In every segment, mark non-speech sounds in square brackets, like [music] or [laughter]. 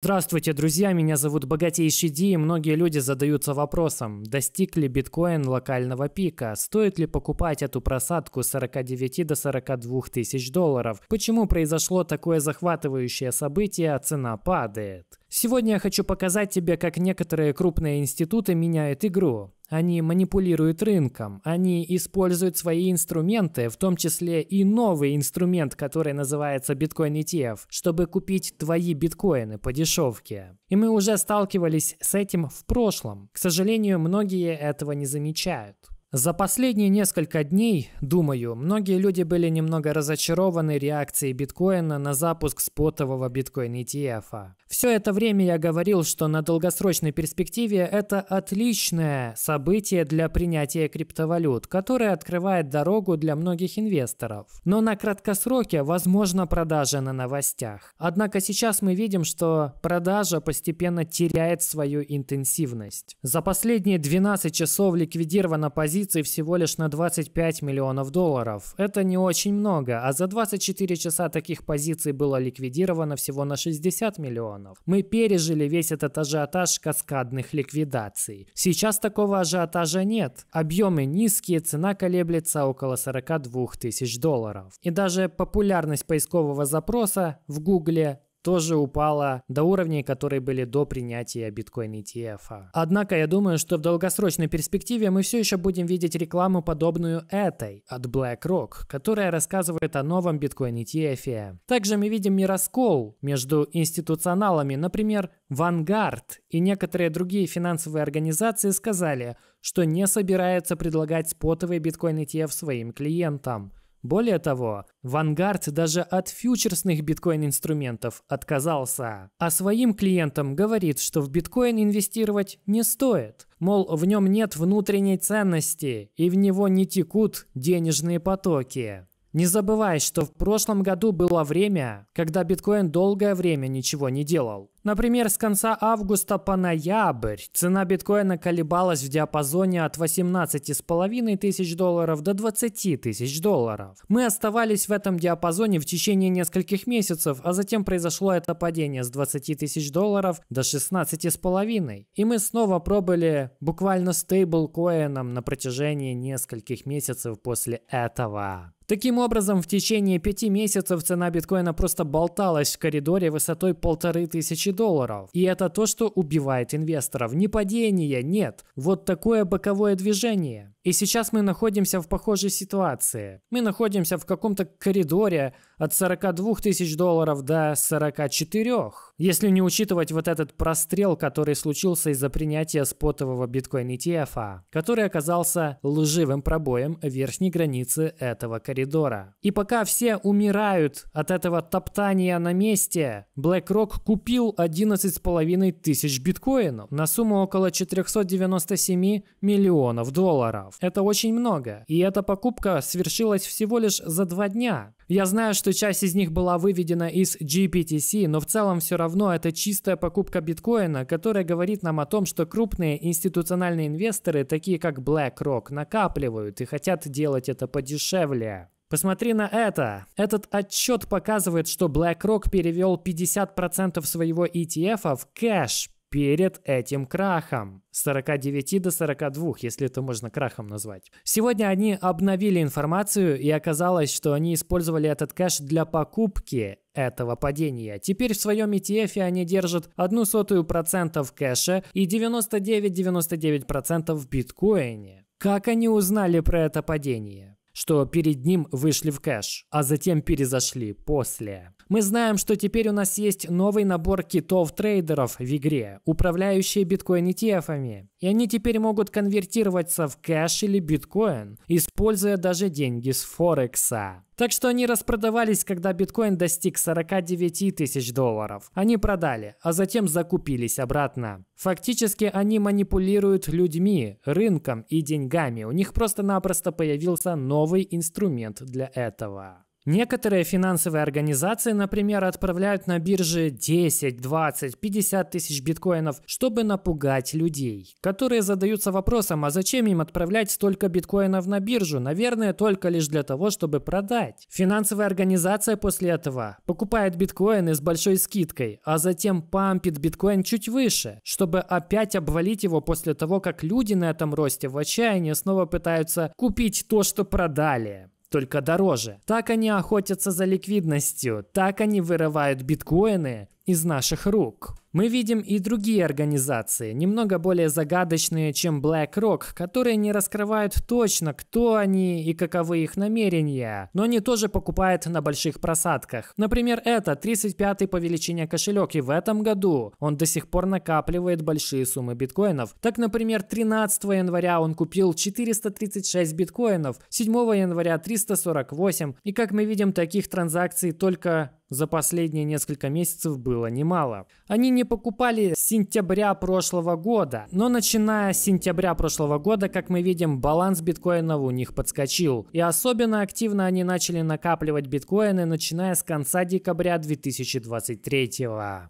Здравствуйте, друзья, меня зовут Богатейший Ди, и многие люди задаются вопросом, достиг ли биткоин локального пика, стоит ли покупать эту просадку с 49 до 42 тысяч долларов, почему произошло такое захватывающее событие, а цена падает. Сегодня я хочу показать тебе, как некоторые крупные институты меняют игру. Они манипулируют рынком, они используют свои инструменты, в том числе и новый инструмент, который называется биткоин ETF, чтобы купить твои биткоины по дешевке. И мы уже сталкивались с этим в прошлом. К сожалению, многие этого не замечают. За последние несколько дней, думаю, многие люди были немного разочарованы реакцией биткоина на запуск спотового биткоин ETF. Все это время я говорил, что на долгосрочной перспективе это отличное событие для принятия криптовалют, которое открывает дорогу для многих инвесторов. Но на краткосроке возможно продажа на новостях. Однако сейчас мы видим, что продажа постепенно теряет свою интенсивность. За последние 12 часов ликвидирована позиция позиций всего лишь на 25 миллионов долларов. Это не очень много, а за 24 часа таких позиций было ликвидировано всего на 60 миллионов. Мы пережили весь этот ажиотаж каскадных ликвидаций. Сейчас такого ажиотажа нет. Объемы низкие, цена колеблется около 42 тысяч долларов. И даже популярность поискового запроса в Гугле тоже упала до уровней, которые были до принятия биткоин ETF. А. Однако я думаю, что в долгосрочной перспективе мы все еще будем видеть рекламу, подобную этой от BlackRock, которая рассказывает о новом биткоин ETF. А. Также мы видим мироскол между институционалами, например, Vanguard и некоторые другие финансовые организации сказали, что не собираются предлагать спотовый биткоин ETF а своим клиентам – более того, Vanguard даже от фьючерсных биткоин-инструментов отказался, а своим клиентам говорит, что в биткоин инвестировать не стоит, мол, в нем нет внутренней ценности и в него не текут денежные потоки. Не забывай, что в прошлом году было время, когда биткоин долгое время ничего не делал. Например, с конца августа по ноябрь цена биткоина колебалась в диапазоне от 18,5 тысяч долларов до 20 тысяч долларов. Мы оставались в этом диапазоне в течение нескольких месяцев, а затем произошло это падение с 20 тысяч долларов до 16,5. И мы снова пробовали буквально стейблкоином на протяжении нескольких месяцев после этого. Таким образом, в течение пяти месяцев цена биткоина просто болталась в коридоре высотой полторы тысячи долларов. И это то, что убивает инвесторов. Не падение, нет. Вот такое боковое движение. И сейчас мы находимся в похожей ситуации. Мы находимся в каком-то коридоре от 42 тысяч долларов до 44. Если не учитывать вот этот прострел, который случился из-за принятия спотового биткоин ETF, а, который оказался лживым пробоем верхней границы этого коридора. И пока все умирают от этого топтания на месте, BlackRock купил 11,5 тысяч биткоинов на сумму около 497 миллионов долларов. Это очень много. И эта покупка свершилась всего лишь за два дня. Я знаю, что часть из них была выведена из GPTC, но в целом все равно это чистая покупка биткоина, которая говорит нам о том, что крупные институциональные инвесторы, такие как BlackRock, накапливают и хотят делать это подешевле. Посмотри на это. Этот отчет показывает, что BlackRock перевел 50% своего ETF в кэш перед этим крахом. С 49 до 42, если это можно крахом назвать. Сегодня они обновили информацию и оказалось, что они использовали этот кэш для покупки этого падения. Теперь в своем ETF они держат одну сотую 0,01% кэша и 99,99% в биткоине. Как они узнали про это падение? Что перед ним вышли в кэш, а затем перезашли после. Мы знаем, что теперь у нас есть новый набор китов-трейдеров в игре, управляющие биткоин-ETF-ами. И они теперь могут конвертироваться в кэш или биткоин, используя даже деньги с Форекса. Так что они распродавались, когда биткоин достиг 49 тысяч долларов. Они продали, а затем закупились обратно. Фактически они манипулируют людьми, рынком и деньгами. У них просто-напросто появился новый инструмент для этого. Некоторые финансовые организации, например, отправляют на биржи 10, 20, 50 тысяч биткоинов, чтобы напугать людей, которые задаются вопросом, а зачем им отправлять столько биткоинов на биржу? Наверное, только лишь для того, чтобы продать. Финансовая организация после этого покупает биткоины с большой скидкой, а затем пампит биткоин чуть выше, чтобы опять обвалить его после того, как люди на этом росте в отчаянии снова пытаются купить то, что продали только дороже. Так они охотятся за ликвидностью, так они вырывают биткоины из наших рук. Мы видим и другие организации, немного более загадочные, чем BlackRock, которые не раскрывают точно, кто они и каковы их намерения, но они тоже покупают на больших просадках. Например, это 35-й по величине кошелек, и в этом году он до сих пор накапливает большие суммы биткоинов. Так, например, 13 января он купил 436 биткоинов, 7 января 348, и как мы видим, таких транзакций только за последние несколько месяцев было немало. Они не покупали с сентября прошлого года, но начиная с сентября прошлого года, как мы видим, баланс биткоинов у них подскочил. И особенно активно они начали накапливать биткоины, начиная с конца декабря 2023.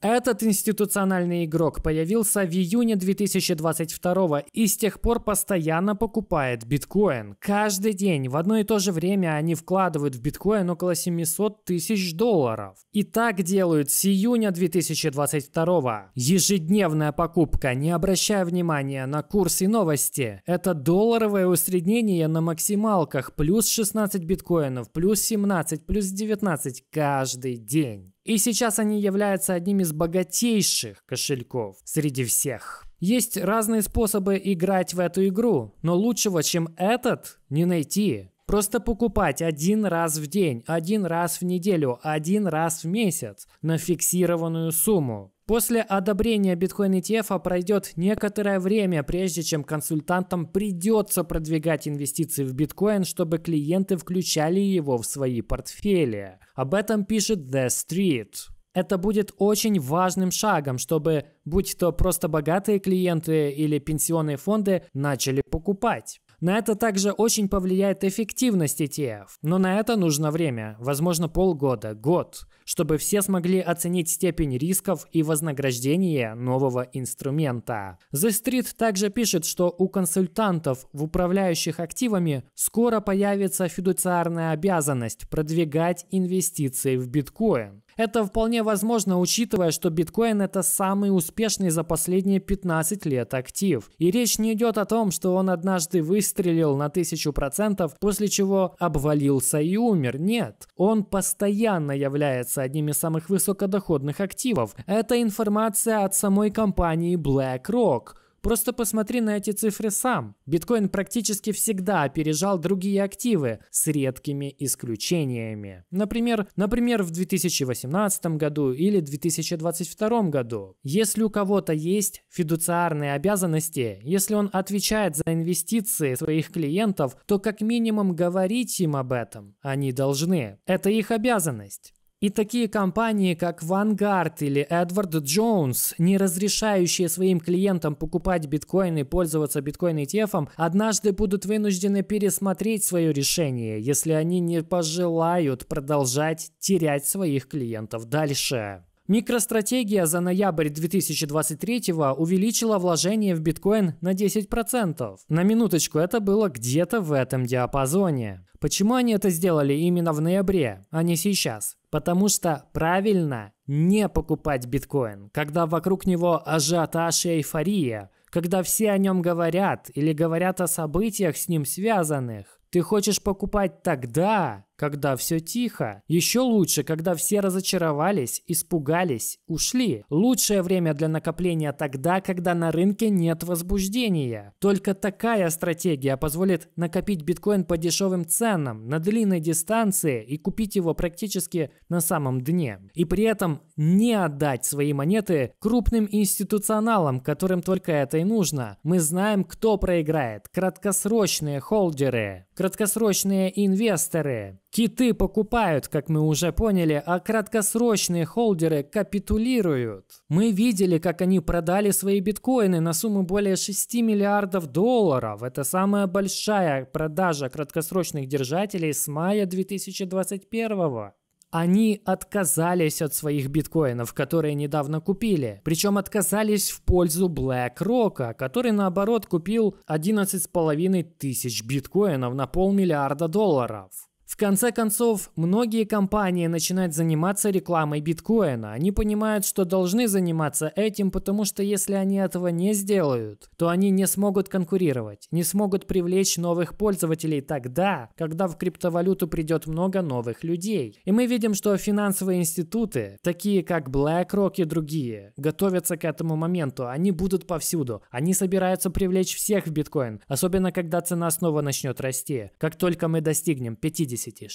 Этот институциональный игрок появился в июне 2022 и с тех пор постоянно покупает биткоин. Каждый день в одно и то же время они вкладывают в биткоин около 700 тысяч долларов долларов. И так делают с июня 2022. Ежедневная покупка, не обращая внимания на курс и новости, это долларовое усреднение на максималках плюс 16 биткоинов, плюс 17, плюс 19 каждый день. И сейчас они являются одним из богатейших кошельков среди всех. Есть разные способы играть в эту игру, но лучшего, чем этот, не найти. Просто покупать один раз в день, один раз в неделю, один раз в месяц на фиксированную сумму. После одобрения биткоин ETF а пройдет некоторое время, прежде чем консультантам придется продвигать инвестиции в биткоин, чтобы клиенты включали его в свои портфели. Об этом пишет The Street. Это будет очень важным шагом, чтобы будь то просто богатые клиенты или пенсионные фонды начали покупать. На это также очень повлияет эффективность ETF, но на это нужно время, возможно полгода, год, чтобы все смогли оценить степень рисков и вознаграждения нового инструмента. The Street также пишет, что у консультантов в управляющих активами скоро появится фидуциарная обязанность продвигать инвестиции в биткоин. Это вполне возможно, учитывая, что биткоин это самый успешный за последние 15 лет актив. И речь не идет о том, что он однажды выстрелил на 1000%, после чего обвалился и умер. Нет, он постоянно является одним из самых высокодоходных активов. Это информация от самой компании BlackRock – Просто посмотри на эти цифры сам. Биткоин практически всегда опережал другие активы с редкими исключениями. Например, например в 2018 году или 2022 году. Если у кого-то есть фидуциарные обязанности, если он отвечает за инвестиции своих клиентов, то как минимум говорить им об этом они должны. Это их обязанность. И такие компании, как Vanguard или Edward Jones, не разрешающие своим клиентам покупать биткоины и пользоваться биткоин ETF, однажды будут вынуждены пересмотреть свое решение, если они не пожелают продолжать терять своих клиентов дальше. Микростратегия за ноябрь 2023 увеличила вложение в биткоин на 10%. На минуточку это было где-то в этом диапазоне. Почему они это сделали именно в ноябре, а не сейчас? Потому что правильно не покупать биткоин, когда вокруг него ажиотаж и эйфория, когда все о нем говорят или говорят о событиях с ним связанных. Ты хочешь покупать тогда, когда все тихо. Еще лучше, когда все разочаровались, испугались, ушли. Лучшее время для накопления тогда, когда на рынке нет возбуждения. Только такая стратегия позволит накопить биткоин по дешевым ценам на длинной дистанции и купить его практически на самом дне. И при этом не отдать свои монеты крупным институционалам, которым только это и нужно. Мы знаем, кто проиграет. Краткосрочные холдеры, краткосрочные инвесторы, Киты покупают, как мы уже поняли, а краткосрочные холдеры капитулируют. Мы видели, как они продали свои биткоины на сумму более 6 миллиардов долларов. Это самая большая продажа краткосрочных держателей с мая 2021 года. они отказались от своих биткоинов, которые недавно купили. Причем отказались в пользу BlackRock, который наоборот купил 11,5 тысяч биткоинов на полмиллиарда долларов. В конце концов, многие компании начинают заниматься рекламой биткоина. Они понимают, что должны заниматься этим, потому что если они этого не сделают, то они не смогут конкурировать, не смогут привлечь новых пользователей тогда, когда в криптовалюту придет много новых людей. И мы видим, что финансовые институты, такие как BlackRock и другие, готовятся к этому моменту. Они будут повсюду. Они собираются привлечь всех в биткоин, особенно когда цена снова начнет расти. Как только мы достигнем 50 50,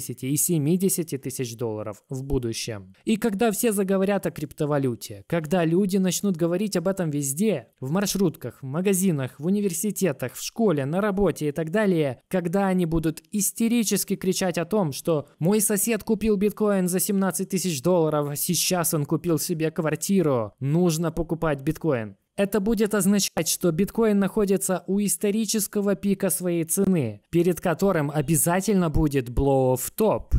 60 и 70 тысяч долларов в будущем. И когда все заговорят о криптовалюте, когда люди начнут говорить об этом везде, в маршрутках, в магазинах, в университетах, в школе, на работе и так далее, когда они будут истерически кричать о том, что «мой сосед купил биткоин за 17 тысяч долларов, а сейчас он купил себе квартиру, нужно покупать биткоин», это будет означать, что биткоин находится у исторического пика своей цены, перед которым обязательно будет blow-off top,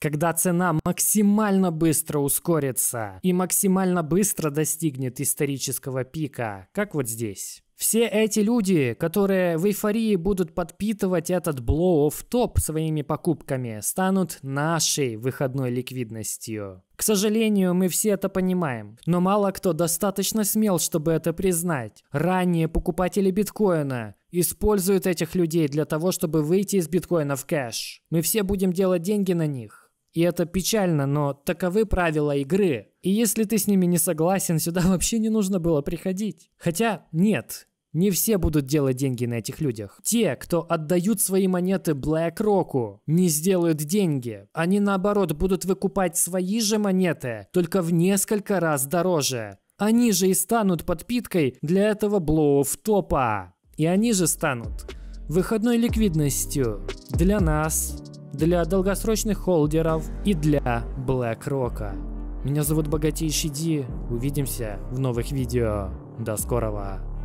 когда цена максимально быстро ускорится и максимально быстро достигнет исторического пика, как вот здесь. Все эти люди, которые в эйфории будут подпитывать этот blow-off топ своими покупками, станут нашей выходной ликвидностью. К сожалению, мы все это понимаем, но мало кто достаточно смел, чтобы это признать. Ранние покупатели биткоина используют этих людей для того, чтобы выйти из биткоина в кэш. Мы все будем делать деньги на них. И это печально, но таковы правила игры. И если ты с ними не согласен, сюда [laughs] вообще не нужно было приходить. Хотя нет, не все будут делать деньги на этих людях. Те, кто отдают свои монеты BlackRock, не сделают деньги. Они наоборот будут выкупать свои же монеты, только в несколько раз дороже. Они же и станут подпиткой для этого в топа И они же станут выходной ликвидностью для нас, для долгосрочных холдеров и для BlackRock. Меня зовут Богатейший Ди, увидимся в новых видео. До скорого!